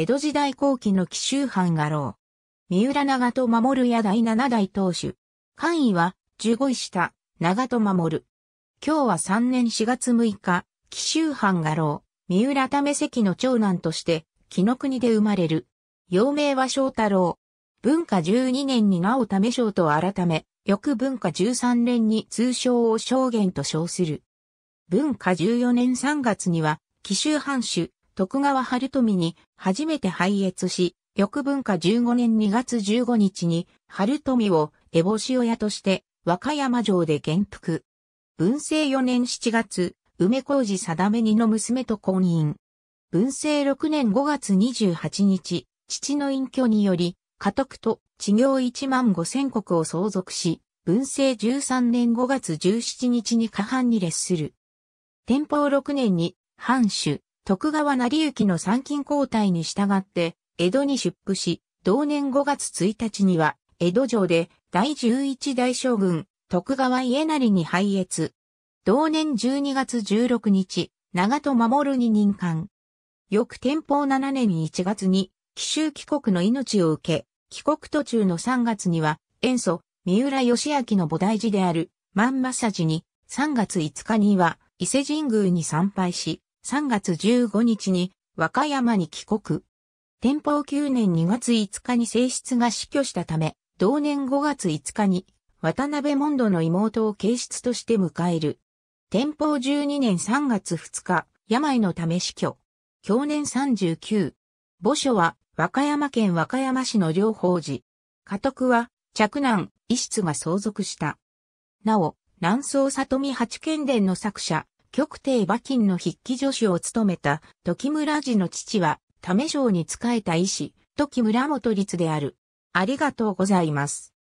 江戸時代後期の紀州藩画廊。三浦長戸守屋第七代当主。官位は、十五位下、長戸守。今日は三年四月六日、紀州藩画廊、三浦為関の長男として、紀の国で生まれる。幼名は翔太郎。文化十二年に名をため翔と改め、翌文化十三年に通称を証言と称する。文化十四年三月には、紀州藩主、徳川春富に初めて拝謁し、翌文化15年2月15日に春富を烏帽子親として和歌山城で元服。文政4年7月、梅小路定めにの娘と婚姻。文政6年5月28日、父の隠居により、家督と地業1万5千国を相続し、文政13年5月17日に下半に列する。天保6年に、藩主、徳川成行の参勤交代に従って、江戸に出府し、同年5月1日には、江戸城で第11代将軍、徳川家成に拝謁。同年12月16日、長戸守に任官。翌天保7年1月に、奇襲帰国の命を受け、帰国途中の3月には、遠祖、三浦義明の菩提寺である、万正寺に、3月5日には、伊勢神宮に参拝し、3月15日に和歌山に帰国。天保9年2月5日に正室が死去したため、同年5月5日に渡辺モンドの妹を継室として迎える。天保12年3月2日、病のため死去。去年39。墓所は和歌山県和歌山市の両法寺。家督は嫡男、遺室が相続した。なお、南宋里見八犬伝の作者、極帝馬琴の筆記助手を務めた時村氏の父は、為将に仕えた医師、時村元律である。ありがとうございます。